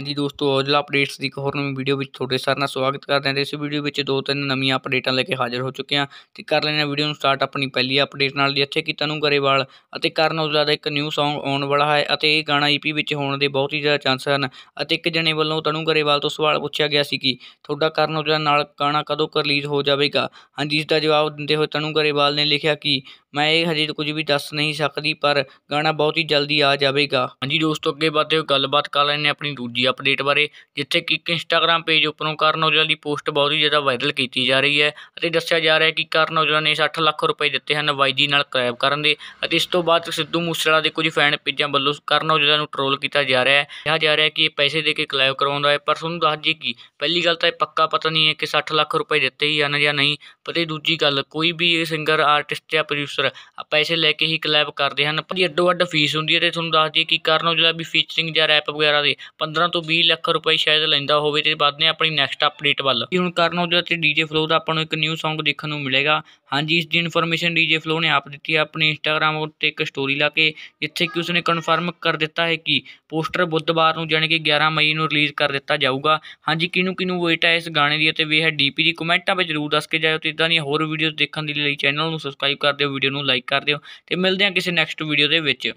ਹਾਂਜੀ ਦੋਸਤੋ ਅਜਲਾ ਅਪਡੇਟਸ ਦੀ ਇੱਕ ਹੋਰ ਨਵੀਂ ਵੀਡੀਓ ਵਿੱਚ ਤੁਹਾਡੇ ਸਾਰਿਆਂ ਦਾ ਸਵਾਗਤ ਕਰਦੇ ਹਾਂ ਤੇ ਇਸ ਵੀਡੀਓ ਵਿੱਚ ਦੋ ਤਿੰਨ ਨਵੀਆਂ ਅਪਡੇਟਾਂ ਲੈ ਕੇ ਹਾਜ਼ਰ ਹੋ ਚੁੱਕੇ ਹਾਂ ਤੇ ਕਰ ਲੈਣਾ ਵੀਡੀਓ ਨੂੰ ਸਟਾਰਟ ਆਪਣੀ ਪਹਿਲੀ ਅਪਡੇਟ ਨਾਲ ਜਿੱਥੇ ਕਿ ਤਨੂ ਗਰੇਵਾਲ ਅਤੇ ਕਰਨ ਔਜਲਾ ਦਾ ਇੱਕ ਨਿਊ Song ਆਉਣ ਵਾਲਾ ਹੈ ਅਤੇ ਇਹ ਗਾਣਾ EP ਵਿੱਚ ਹੋਣ ਦੇ ਬਹੁਤ ਹੀ ਜ਼ਿਆਦਾ ਚਾਂਸ ਹਨ ਅਤੇ ਇੱਕ ਜਣੇ ਵੱਲੋਂ ਤਨੂ ਗਰੇਵਾਲ ਤੋਂ ਸਵਾਲ ਪੁੱਛਿਆ ਗਿਆ ਸੀ ਕਿ ਤੁਹਾਡਾ ਕਰਨ ਔਜਲਾ ਨਾਲ ਗਾਣਾ ਕਦੋਂ ਰਿਲੀਜ਼ ਹੋ ਜਾਵੇਗਾ ਹਾਂਜੀ ਇਸ ਦਾ ਜਵਾਬ ਦਿੰਦੇ ਹੋਏ ਤਨੂ ਗਰੇਵਾਲ ਨੇ ਲਿਖਿਆ ਕਿ ਮੈਂ ਇਹ ਹਜੇ ਕੁਝ ਵੀ ਦੱਸ ਨਹੀਂ ਸਕਦੀ ਪਰ ਗਾਣਾ ਬਹੁਤ ਹੀ ਜਲਦੀ ਆ ਜਾਵੇਗਾ ਹਾਂਜੀ ਦੋਸਤੋ ਅੱਗੇ ਵਧਦੇ ਹੋ ਗੱਲਬਾਤ ਕਰ ਲੈਣੇ ਆਪਣੀ ਦੂਜੀ ਅਪਡੇਟ ਬਾਰੇ ਜਿੱਥੇ ਕਿ ਇੱਕ ਇੰਸਟਾਗ੍ਰam ਪੇਜ ਉੱਪਰੋਂ ਕਰਨ ਔਜਲਾ ਦੀ ਪੋਸਟ ਬਹੁਤ ਹੀ ਜ਼ਿਆਦਾ ਵਾਇਰਲ ਕੀਤੀ ਜਾ ਰਹੀ ਹੈ ਅਤੇ ਦੱਸਿਆ ਜਾ ਰਿਹਾ ਹੈ ਕਿ ਕਰਨ ਔਜਲਾ ਨੇ 60 ਲੱਖ ਰੁਪਏ ਦਿੱਤੇ ਹਨ ਵਾਈਜੀ ਨਾਲ ਕਲੈਬ ਕਰਨ ਦੇ ਅਤੇ ਇਸ ਤੋਂ ਬਾਅਦ ਸਿੱਧੂ ਮੂਸੇਵਾਲਾ ਦੇ ਕੁਝ ਫੈਨ ਪੇਜਾਂ ਵੱਲੋਂ ਕਰਨ ਔਜਲਾ ਨੂੰ ਟ੍ਰੋਲ ਕੀਤਾ ਜਾ ਰਿਹਾ ਹੈ ਕਿਹਾ ਜਾ ਰਿਹਾ ਹੈ ਕਿ ਇਹ ਪੈਸੇ ਦੇ ਕੇ ਕਲੈਬ ਕਰਾਉਂਦਾ ਹੈ ਪਰ ਤੁਹਾਨੂੰ ਦੱਸ ਜੀ ਕਿ ਪਹਿਲੀ ਗੱਲ ਤਾਂ ਇਹ ਪੱਕਾ ਪਤਾ ਨਹੀਂ ਹੈ ਕਿ 60 ਲੱਖ ਰੁਪਏ ਦਿੱਤੇ ਹੀ ਹਨ ਜਾਂ ਨਹੀਂ ਪਰ ਇਹ ਦੂਜੀ ਗੱਲ ਕੋਈ ਵੀ ਇਹ ਸਿੰਗਰ ਆਰਟਿਸਟ ਜਾਂ ਪ੍ਰੋਡਿਊਸਰ ਪ੍ਰੋਡਿਊਸਰ ਪੈਸੇ ਲੈ ਕੇ ਹੀ ਕਲੈਬ ਕਰਦੇ ਹਨ ਪਰ ਅੱਡੋ ਅੱਡ ਫੀਸ ਹੁੰਦੀ ਹੈ ਤੇ ਤੁਹਾਨੂੰ ਦੱਸ ਦਈਏ ਕਾਰਨ ਕਰਨ ਜਿਹੜਾ ਵੀ ਫੀਚਰਿੰਗ ਜਾਂ ਰੈਪ ਵਗੈਰਾ ਦੇ 15 ਤੋਂ 20 ਲੱਖ ਰੁਪਏ ਸ਼ਾਇਦ ਲੈਂਦਾ ਹੋਵੇ ਤੇ ਨੇ ਆਪਣੀ ਨੈਕਸਟ ਅਪਡੇਟ ਵੱਲ ਇਹ ਹੁਣ ਕਰਨ ਔਜਲਾ ਤੇ ਡੀਜੇ ਫਲੋ ਦਾ ਆਪਾਂ ਨੂੰ ਇੱਕ ਨਿਊ Song ਦੇਖਣ ਨੂੰ ਮਿਲੇਗਾ ਹਾਂਜੀ ਇਸ ਦੀ ਇਨਫੋਰਮੇਸ਼ਨ ਡੀਜੇ ਫਲੋ ਨੇ ਆਪ ਦਿੱਤੀ ਹੈ ਆਪਣੇ ਇੰਸਟਾਗ੍ਰam ਉੱਤੇ ਇੱਕ ਸਟੋਰੀ ਲਾ ਕੇ ਜਿੱਥੇ ਕਿ ਉਸਨੇ ਕਨਫਰਮ ਕਰ ਦਿੱਤਾ ਹੈ ਕਿ ਪੋਸਟਰ ਬੁੱਧਵਾਰ ਨੂੰ ਜਾਨੀ ਕਿ 11 ਮਈ ਨੂੰ ਰਿਲੀਜ਼ ਕਰ ਦਿੱਤਾ ਜਾਊਗਾ ਹਾਂਜੀ ਕਿਨੂੰ ਕਿਨੂੰ ਵੇਟ ਹੈ ਇਸ ਗਾਣੇ ਦੀ ਅਤੇ ਵੇ ਹੈ ਡੀਪੀ ਦੀ ਕਮੈਂਟਾਂ ਵਿੱਚ ਜ਼ਰੂਰ ਦੱਸ ਕੇ ਜਾਇਓ ਤੇ ਇਦਾਂ ਦੀਆਂ ਹੋਰ ਵੀਡੀਓਜ਼ ਦੇਖਣ ਦੇ ਲਈ ਚੈਨਲ ਨੂੰ ਸਬਸਕ੍ਰਾਈਬ ਕਰ ਦਿਓ ਵੀਡੀਓ ਵੀਡੀਓ ਨੂੰ ਲਾਈਕ ਕਰ ਦਿਓ ਤੇ ਮਿਲਦੇ ਹਾਂ ਕਿਸੇ ਨੈਕਸਟ ਵੀਡੀਓ ਦੇ ਵਿੱਚ